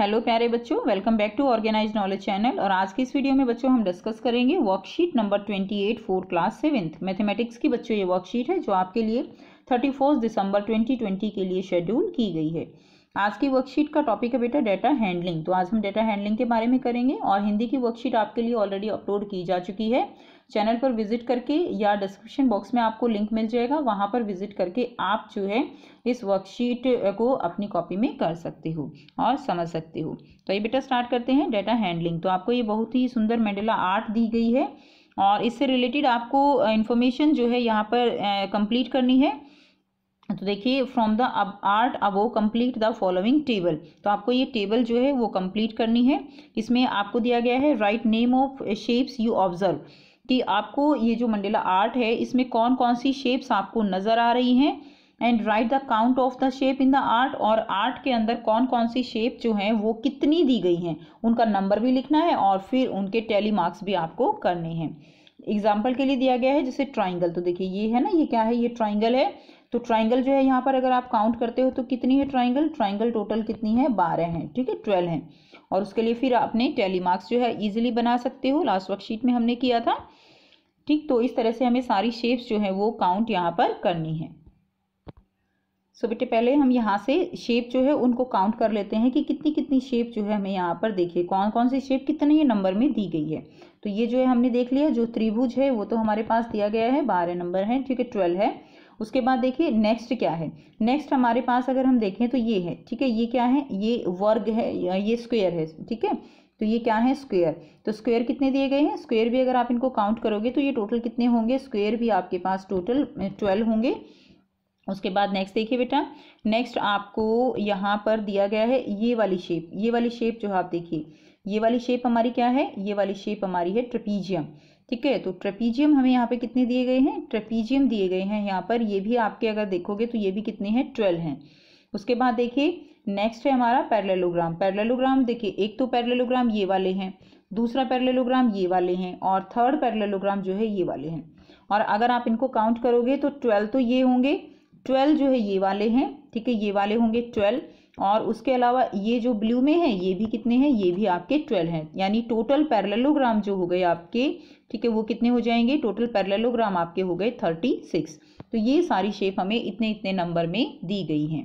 hello प्यारे बच्चों welcome back to organize knowledge channel और आज की इस वीडियो में बच्चों हम डिस्कस करेंगे worksheet number twenty eight for class seventh mathematics की बच्चों ये वर्कशीट है जो आपके लिए थर्टी फर्स्ट दिसंबर ट्वेंटी ट्वेंटी के लिए शेड्यूल की गई है आज की वर्कशीट का टॉपिक है बेटा डाटा हैंडलिंग तो आज हम डाटा हैंडलिंग के बारे में करेंगे और हिंदी की वर्कशीट आपके लिए ऑलरेडी अपलोड की जा चुकी है चैनल पर विजिट करके या डिस्क्रिप्शन बॉक्स में आपको लिंक मिल जाएगा वहाँ पर विजिट करके आप जो है इस वर्कशीट को अपनी कॉपी में कर सकते हो और समझ सकते हो तो ये बेटा स्टार्ट करते हैं डाटा हैंडलिंग तो आपको ये बहुत ही सुंदर मेंडेला आर्ट दी गई है और इससे रिलेटेड आपको इन्फॉर्मेशन जो है यहाँ पर कंप्लीट करनी है तो देखिए from the art above complete the following table तो आपको ये टेबल जो है वो कंप्लीट करनी है इसमें आपको दिया गया है write name of shapes you observe कि आपको ये जो मंडेला आर्ट है इसमें कौन कौन सी शेप्स आपको नज़र आ रही हैं and write the count of the shape in the art और आर्ट के अंदर कौन कौन सी शेप जो हैं वो कितनी दी गई हैं उनका नंबर भी लिखना है और फिर उनके टैली मार्क्स भी आपको करने हैं एग्जाम्पल के लिए दिया गया है जैसे ट्राइंगल तो देखिए ये है ना ये क्या है ये ट्राइंगल है तो ट्राइंगल जो है यहाँ पर अगर आप काउंट करते हो तो कितनी है ट्राइंगल ट्राइंगल टोटल कितनी है बारह है ठीक है ट्वेल्व है और उसके लिए फिर आपने टैली मार्क्स जो है ईजिली बना सकते हो लास्ट वर्कशीट में हमने किया था ठीक तो इस तरह से हमें सारी शेप्स जो है वो काउंट यहाँ पर करनी है सो बेटे पहले हम यहाँ से शेप जो है उनको काउंट कर लेते हैं कि कितनी कितनी शेप जो है हमें यहाँ पर देखिए कौन कौन सी शेप कितने ये नंबर में दी गई है तो ये जो है हमने देख लिया जो त्रिभुज है वो तो हमारे पास दिया गया है बारह नंबर है ठीक है ट्वेल्व है उसके बाद देखिए नेक्स्ट क्या है नेक्स्ट हमारे पास अगर हम देखें तो ये है ठीक है ये क्या है ये वर्ग है ये स्क्वेयर है ठीक है तो ये क्या है स्क्वेयर तो स्क्वेयर कितने दिए गए हैं स्क्वेयर भी अगर आप इनको काउंट करोगे तो ये टोटल कितने होंगे स्क्वेयर भी आपके पास टोटल ट्वेल्व होंगे उसके बाद नेक्स्ट देखिए बेटा नेक्स्ट आपको यहाँ पर दिया गया है ये वाली शेप ये वाली शेप जो आप देखिए ये वाली शेप हमारी क्या है ये वाली शेप हमारी है ट्रपीजियम ठीक है तो ट्रेपीजियम हमें यहाँ पे कितने दिए गए हैं ट्रेपीजियम दिए गए हैं यहाँ पर ये भी आपके अगर देखोगे तो ये भी कितने हैं ट्वेल्व हैं उसके बाद देखिए नेक्स्ट है हमारा पैरलेलोग्राम पैरलेलोग्राम देखिए एक तो पैरलेलोग्राम ये वाले हैं दूसरा पैरलेलोग्राम ये वाले हैं और थर्ड पैरलेलोग्राम जो है ये वाले हैं और अगर आप इनको काउंट करोगे तो ट्वेल्व तो ये होंगे ट्वेल्व जो है ये वाले हैं ठीक है ये वाले होंगे ट्वेल्व और उसके अलावा ये जो ब्लू में है ये भी कितने हैं ये भी आपके ट्वेल्व हैं यानी टोटल पैरलेलोग्राम जो हो गए आपके ठीक है वो कितने हो जाएंगे टोटल पैरलेलोग्राम आपके हो गए थर्टी सिक्स तो ये सारी शेप हमें इतने इतने नंबर में दी गई हैं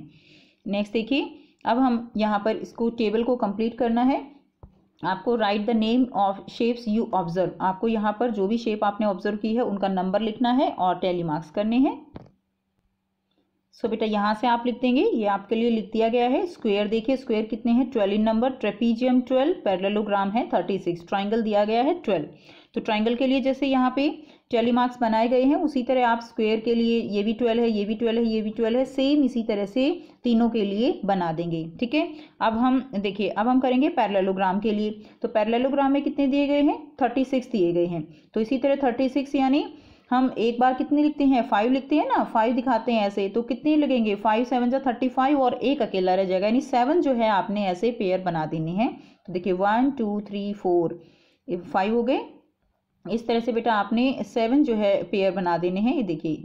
नेक्स्ट देखिए अब हम यहाँ पर इसको टेबल को कम्प्लीट करना है आपको write the name of shapes you observe आपको यहाँ पर जो भी शेप आपने ऑब्जर्व की है उनका नंबर लिखना है और टेली मार्क्स करने हैं सो so, बेटा यहाँ से आप लिख देंगे ये आपके लिए लिख दिया गया है स्क्वेयर देखिए स्क्वेयर कितने हैं twelve in number trapezium twelve parallelogram है थर्टी सिक्स ट्राइंगल दिया गया है ट्वेल्व तो ट्राइंगल के लिए जैसे यहाँ पे टेली मार्क्स बनाए गए हैं उसी तरह आप स्क्वेयर के लिए ये भी ट्वेल्व है ये भी ट्वेल्व है ये भी ट्वेल्व है सेम इसी तरह से तीनों के लिए बना देंगे ठीक है अब हम देखिए अब हम करेंगे पैरलोग्राम के लिए तो पैरलोग्राम में कितने दिए गए हैं थर्टी सिक्स दिए गए हैं तो इसी तरह थर्टी सिक्स यानी हम एक बार कितनी लिखते हैं फाइव लिखते हैं ना फाइव दिखाते हैं ऐसे तो कितने लगेंगे फाइव सेवन जो थर्टी फाइव और एक अकेला रह जाएगा यानी सेवन जो है आपने ऐसे पेयर बना देने हैं तो देखिए one two three four five हो गए इस तरह से बेटा आपने सेवन जो है पेयर बना देने हैं ये देखिए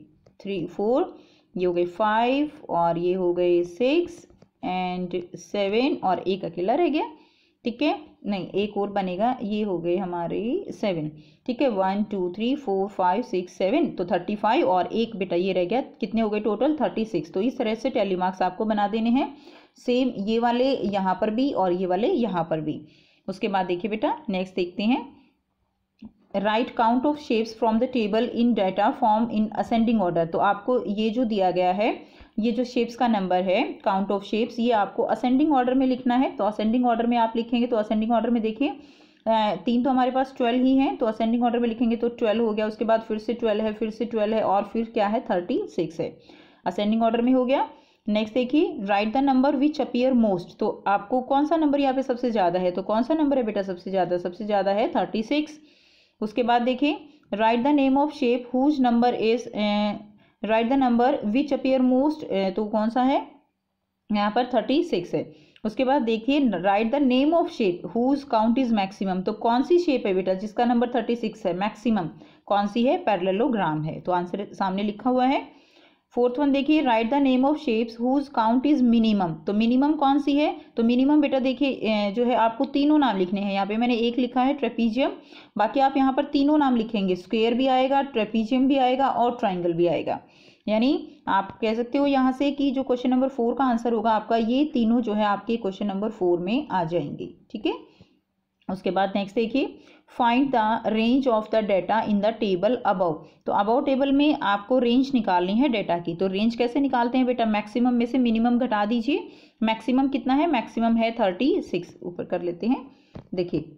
थ्री फोर ये हो गए फाइव और ये हो गए सिक्स एंड सेवन और एक अकेला रह गया ठीक है नहीं एक और बनेगा ये हो गए हमारे सेवन ठीक है one two three four five six seven तो थर्टी फाइव और एक बेटा ये रह गया कितने हो गए टोटल थर्टी सिक्स तो इस तरह से टैली मार्क्स आपको बना देने हैं सेम ये वाले यहाँ पर भी और ये वाले यहाँ पर भी उसके बाद देखिए बेटा नेक्स्ट देखते हैं write count of shapes from the table in data form in ascending order तो आपको ये जो दिया गया है ये जो शेप्स का नंबर है काउंट ऑफ शेप्स ये आपको असेंडिंग ऑर्डर में लिखना है तो असेंडिंग ऑर्डर में आप लिखेंगे तो असेंडिंग ऑर्डर में देखिए तीन तो हमारे पास ट्वेल्व ही हैं तो असेंडिंग ऑर्डर में लिखेंगे तो ट्वेल्व हो गया उसके बाद फिर से ट्वेल्व है फिर से ट्वेल्व है और फिर क्या है थर्टी सिक्स है असेंडिंग ऑर्डर में हो गया नेक्स्ट देखिए write the number which appear most तो आपको कौन सा नंबर यहाँ पे सबसे ज़्यादा है तो कौन सा नंबर है बेटा सबसे ज़्यादा सबसे ज़्यादा है थर्टी सिक्स उसके बाद देखिए write the name of shape whose number is write the number which appear most तो कौन सा है यहाँ पर थर्टी सिक्स है उसके बाद देखिए write the name of shape whose count is maximum तो कौन सी शेप है बेटा जिसका नंबर थर्टी सिक्स है मैक्सिमम कौन सी है पैरेललोग्राम है तो आंसर सामने लिखा हुआ है फोर्थ वन देखिए write the name of shapes whose count is minimum तो मिनिमम कौन सी है तो मिनिमम बेटा देखिए जो है आपको तीनों नाम लिखने हैं यहाँ पे मैंने एक लिखा है ट्रेपीजियम बाकी आप यहाँ पर तीनों नाम लिखेंगे स्क्वेयर भी आएगा ट्रेपीजियम भी आएगा और ट्राइंगल भी आएगा यानी आप कह सकते हो यहाँ से कि जो क्वेश्चन नंबर फोर का आंसर होगा आपका ये तीनों जो है आपके क्वेश्चन नंबर फोर में आ जाएंगे ठीक है उसके बाद नेक्स्ट देखिए find the range of the data in the table above तो अबव टेबल में आपको रेंज निकालनी है डेटा की तो रेंज कैसे निकालते हैं बेटा मैक्सिमम में से मिनिमम घटा दीजिए मैक्सिमम कितना है मैक्सिमम है थर्टी सिक्स ऊपर कर लेते हैं देखिए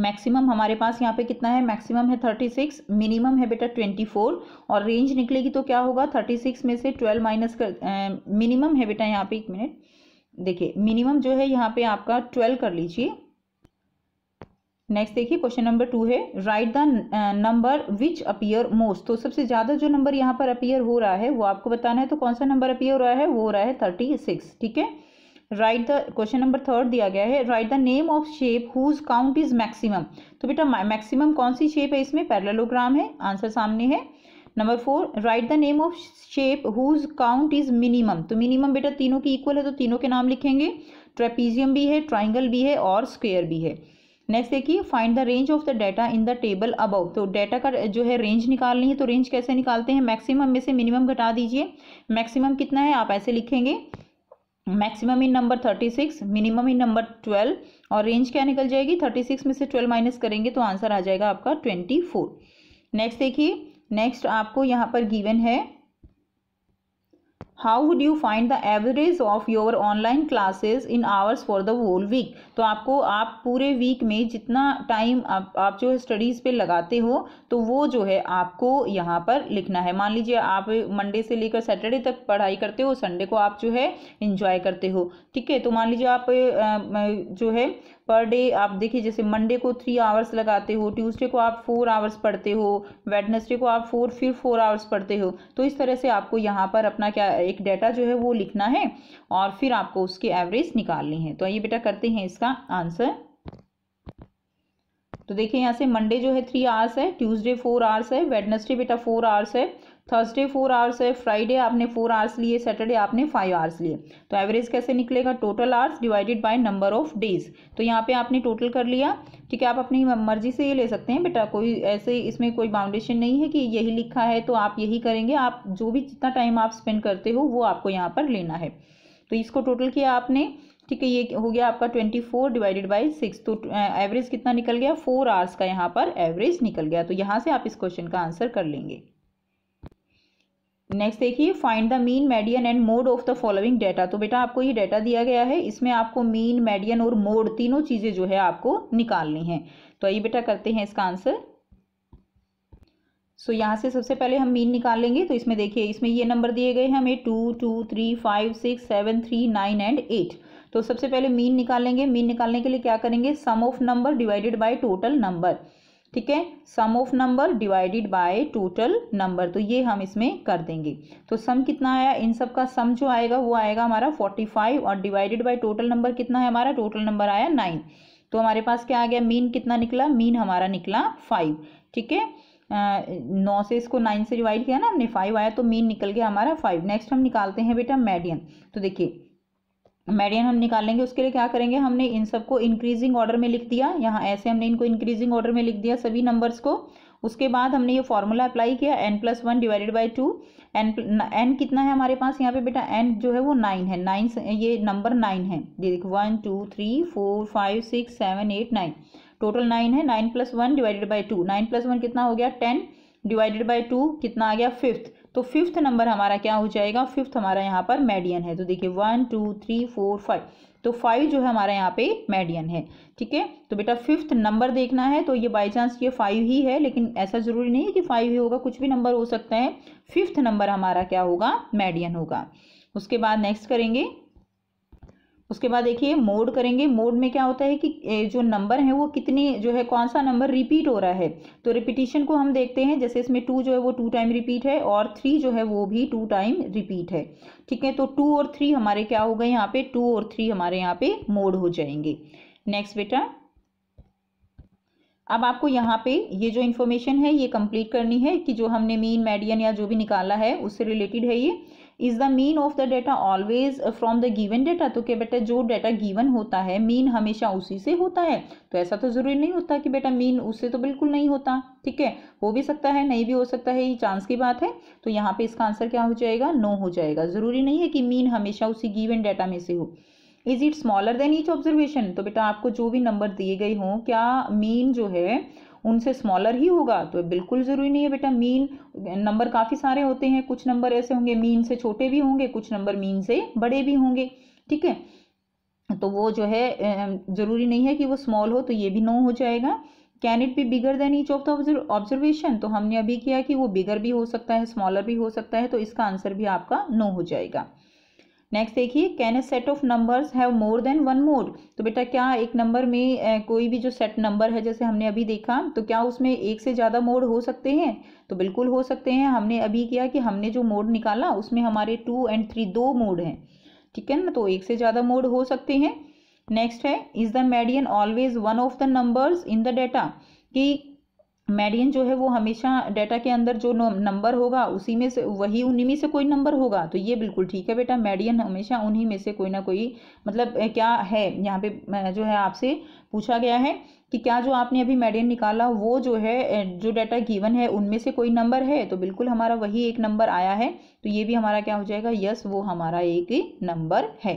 मैक्सिमम हमारे पास यहाँ पे कितना है मैक्सिमम है थर्टी सिक्स मिनिमम है बेटा ट्वेंटी फोर और रेंज निकलेगी तो क्या होगा थर्टी सिक्स में से ट्वेल्व माइनस कर मिनिमम है बेटा यहाँ पे एक मिनट देखिए मिनिमम जो है यहाँ पे आपका ट्वेल्व कर लीजिए नेक्स्ट देखिए क्वेश्चन नंबर टू है write the number which appear most तो सबसे ज़्यादा जो नंबर यहाँ पर अपियर हो रहा है वो आपको बताना है तो कौन सा नंबर अपियर हो रहा है वो हो रहा है थर्टी सिक्स ठीक है write the question number third दिया गया है write the name of shape whose count is maximum तो बेटा मैक्सिमम कौन सी शेप है इसमें पैरलोग्राम है आंसर सामने है number four write the name of shape whose count is minimum तो मिनिमम बेटा तीनों की इक्वल है तो तीनों के नाम लिखेंगे ट्रेपीजियम भी है ट्राइंगल भी है और स्क्वेयर भी है नेक्स्ट देखिए find the range of the data in the table above तो डाटा का जो है रेंज निकालनी है तो रेंज कैसे निकालते हैं मैक्सिमम में से मिनिमम घटा दीजिए मैक्सिमम कितना है आप ऐसे लिखेंगे maximum in number thirty six minimum in number twelve और रेंज क्या निकल जाएगी थर्टी सिक्स में से ट्वेल्व माइनस करेंगे तो आंसर आ जाएगा आपका ट्वेंटी फोर नेक्स्ट देखिए नेक्स्ट आपको यहाँ पर गिवन है how would you find the average of your online classes in hours for the whole week तो आपको आप पूरे वीक में जितना टाइम आप, आप जो है स्टडीज़ पे लगाते हो तो वो जो है आपको यहाँ पर लिखना है मान लीजिए आप मंडे से लेकर सैटरडे तक पढ़ाई करते हो संडे को आप जो है इंजॉय करते हो ठीक है तो मान लीजिए आप जो है पर डे आप देखिए जैसे मंडे को थ्री आवर्स लगाते हो ट्यूसडे को आप फोर आवर्स पढ़ते हो वेडनेसडे को आप फोर फिर फोर आवर्स पढ़ते हो तो इस तरह से आपको यहाँ पर अपना क्या एक डाटा जो है वो लिखना है और फिर आपको उसकी एवरेज निकालनी है तो ये बेटा करते हैं इसका आंसर तो देखिए यहाँ से मंडे जो है थ्री आवर्स है ट्यूसडे फोर आवर्स है वेडनेसडे बेटा फोर आवर्स है थर्सडे फोर आवर्स है फ्राइडे आपने फोर आवर्स लिए सैटरडे आपने फाइव आवर्स लिए तो एवरेज कैसे निकलेगा total hours divided by number of days तो यहाँ पे आपने टोटल कर लिया ठीक है आप अपनी मर्जी से ये ले सकते हैं बेटा कोई ऐसे इसमें कोई बाउंडेशन नहीं है कि यही लिखा है तो आप यही करेंगे आप जो भी जितना टाइम आप स्पेंड करते हो वो आपको यहाँ पर लेना है तो इसको टोटल किया आपने ठीक है ये हो गया आपका twenty four divided by six तो एवरेज कितना निकल गया फोर आवर्स का यहाँ पर एवरेज निकल गया तो यहाँ से आप इस क्वेश्चन का आंसर कर लेंगे नेक्स्ट देखिए find the mean median and mode of the following data तो बेटा आपको ये डेटा दिया गया है इसमें आपको मीन मेडियन और मोड तीनों चीज़ें जो है आपको निकालनी है तो आइए बेटा करते हैं इसका आंसर सो so, यहाँ से सबसे पहले हम मीन निकाल लेंगे तो इसमें देखिए इसमें ये नंबर दिए गए हैं हमें two two three five six seven three nine and eight तो सबसे पहले मीन निकालेंगे मीन निकालने के लिए क्या करेंगे sum of number divided by total number ठीक है sum of number divided by total number तो ये हम इसमें कर देंगे तो सम कितना आया इन सब का सम जो आएगा वो आएगा हमारा फोर्टी फाइव और डिवाइडेड बाय टोटल नंबर कितना है हमारा टोटल नंबर आया नाइन तो हमारे पास क्या आ गया मीन कितना निकला मीन हमारा निकला फाइव ठीक है नौ से इसको नाइन से डिवाइड किया ना हमने फाइव आया तो मीन निकल गया हमारा फाइव नेक्स्ट हम निकालते हैं बेटा मेडियन तो देखिए मेडियन हम निकालेंगे उसके लिए क्या करेंगे हमने इन सबको इंक्रीजिंग ऑर्डर में लिख दिया यहाँ ऐसे हमने इनको इंक्रीजिंग ऑर्डर में लिख दिया सभी नंबर्स को उसके बाद हमने ये फॉर्मूला अप्लाई किया n plus one divided by two n n कितना है हमारे पास यहाँ पे बेटा एन जो है वो नाइन है नाइन ये नंबर नाइन है ये देखो one two three four five six seven eight nine total nine है nine plus one divided by two nine plus one कितना हो गया टेन डिवाइडेड बाई टू कितना आ गया फिफ्थ तो फिफ्थ नंबर हमारा क्या हो जाएगा फिफ्थ हमारा यहाँ पर मेडियन है तो देखिए one two three four five तो फाइव जो है हमारा यहाँ पे मेडियन है ठीक है तो बेटा फिफ्थ नंबर देखना है तो ये बाई चांस ये फाइव ही है लेकिन ऐसा ज़रूरी नहीं है कि फाइव ही होगा कुछ भी नंबर हो सकता है फिफ्थ नंबर हमारा क्या होगा मेडियन होगा उसके बाद नेक्स्ट करेंगे उसके बाद देखिए मोड करेंगे मोड में क्या होता है कि जो नंबर है वो कितने जो है कौन सा नंबर रिपीट हो रहा है तो रिपीटिशन को हम देखते हैं जैसे इसमें टू जो है वो टू टाइम रिपीट है और थ्री जो है वो भी टू टाइम रिपीट है ठीक है तो टू और थ्री हमारे क्या हो गए यहाँ पे टू और थ्री हमारे यहाँ पे मोड हो जाएंगे नेक्स्ट बेटा अब आपको यहाँ पे ये जो इन्फॉर्मेशन है ये कंप्लीट करनी है कि जो हमने मीन मेडियन या जो भी निकाला है उससे रिलेटेड है ये is the mean of the data always from the given data तो क्या बेटा जो डेटा गिवन होता है मीन हमेशा उसी से होता है तो ऐसा तो ज़रूरी नहीं होता कि बेटा मीन उससे तो बिल्कुल नहीं होता ठीक है हो भी सकता है नहीं भी हो सकता है ये चांस की बात है तो यहाँ पे इसका आंसर क्या हो जाएगा नो हो जाएगा ज़रूरी नहीं है कि मीन हमेशा उसी गिवन डेटा में से हो is it smaller than each observation तो बेटा आपको जो भी नंबर दिए गए हों क्या मीन जो है उनसे स्मॉलर ही होगा तो बिल्कुल ज़रूरी नहीं है बेटा मीन नंबर काफ़ी सारे होते हैं कुछ नंबर ऐसे होंगे मीन से छोटे भी होंगे कुछ नंबर मीन से बड़े भी होंगे ठीक है तो वो जो है ज़रूरी नहीं है कि वो स्मॉल हो तो ये भी नो हो जाएगा can it be bigger than each of the observation तो हमने अभी किया कि वो बिगर भी हो सकता है स्मॉलर भी हो सकता है तो इसका आंसर भी आपका नो हो जाएगा नेक्स्ट देखिए can a set of numbers have more than one mode तो बेटा क्या एक नंबर में कोई भी जो सेट नंबर है जैसे हमने अभी देखा तो क्या उसमें एक से ज़्यादा मोड हो सकते हैं तो बिल्कुल हो सकते हैं हमने अभी किया कि हमने जो मोड निकाला उसमें हमारे टू एंड थ्री दो मोड हैं ठीक है ना तो एक से ज़्यादा मोड हो सकते हैं नेक्स्ट है is the median always one of the numbers in the data कि मेडियन जो है वो हमेशा डेटा के अंदर जो नंबर होगा उसी में से वही उन्हीं में से कोई नंबर होगा तो ये बिल्कुल ठीक है बेटा मेडियन हमेशा उन्हीं में से कोई ना कोई मतलब क्या है यहाँ पे जो है आपसे पूछा गया है कि क्या जो आपने अभी मेडियन निकाला वो जो है जो डाटा गिवन है उनमें से कोई नंबर है तो बिल्कुल हमारा वही एक नंबर आया है तो ये भी हमारा क्या हो जाएगा यस वो हमारा एक नंबर है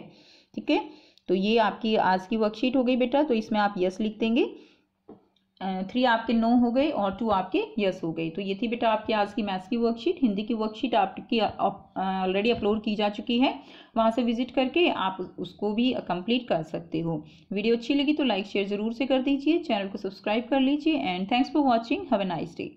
ठीक है तो ये आपकी आज की वर्कशीट हो गई बेटा तो इसमें आप यस लिख देंगे थ्री आपके नो हो गए और टू आपके यस हो गए तो ये थी बेटा आपकी आज की मैथ्स की वर्कशीट हिंदी की वर्कशीट आपकी ऑलरेडी अपलोड की जा चुकी है वहाँ से विजिट करके आप उसको भी कंप्लीट कर सकते हो वीडियो अच्छी लगी तो लाइक शेयर ज़रूर से कर दीजिए चैनल को सब्सक्राइब कर लीजिए and thanks for watching have a nice day